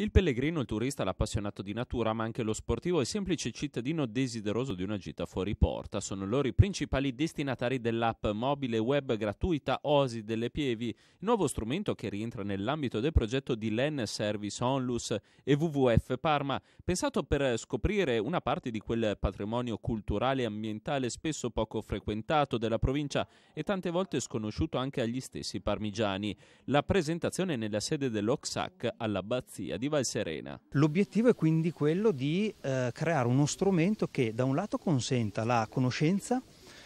Il pellegrino, il turista, l'appassionato di natura, ma anche lo sportivo e semplice cittadino desideroso di una gita fuori porta sono loro i principali destinatari dell'app mobile web gratuita Osi delle Pievi, nuovo strumento che rientra nell'ambito del progetto di LEN Service Onlus e WWF Parma, pensato per scoprire una parte di quel patrimonio culturale e ambientale spesso poco frequentato della provincia e tante volte sconosciuto anche agli stessi parmigiani. La presentazione nella sede dell'Oxac all'abbazia di positiva e serena. L'obiettivo è quindi quello di eh, creare uno strumento che da un lato consenta la conoscenza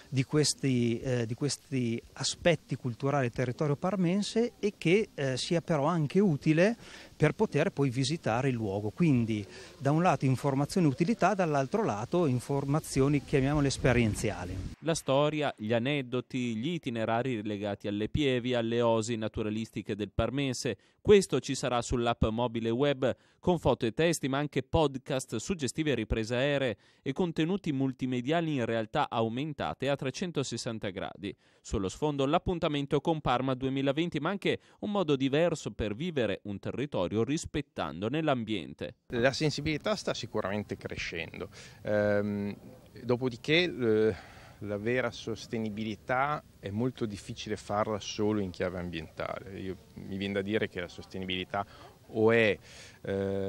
di questi, eh, di questi, aspetti culturali del territorio parmense e che eh, sia però anche utile per poter poi visitare il luogo. Quindi da un lato informazioni utilità, dall'altro lato informazioni chiamiamole esperienziali. La storia, gli aneddoti, gli itinerari legati alle pievi, alle osi naturalistiche del Parmense, questo ci sarà sull'app mobile web con foto e testi ma anche podcast, suggestive riprese aeree e contenuti multimediali in realtà aumentate a 360 gradi. Sullo sfondo l'appuntamento con Parma 2020 ma anche un modo diverso per vivere un territorio territorio rispettandone l'ambiente. La sensibilità sta sicuramente crescendo, ehm, dopodiché eh, la vera sostenibilità è molto difficile farla solo in chiave ambientale. Io, mi viene da dire che la sostenibilità o è eh,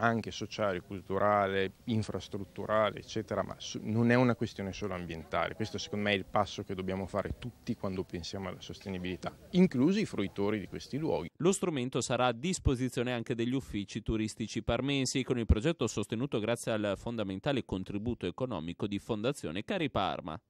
anche sociale, culturale, infrastrutturale, eccetera, ma non è una questione solo ambientale. Questo secondo me è il passo che dobbiamo fare tutti quando pensiamo alla sostenibilità, inclusi i fruitori di questi luoghi. Lo strumento sarà a disposizione anche degli uffici turistici parmensi con il progetto sostenuto grazie al fondamentale contributo economico di Fondazione Cari Parma.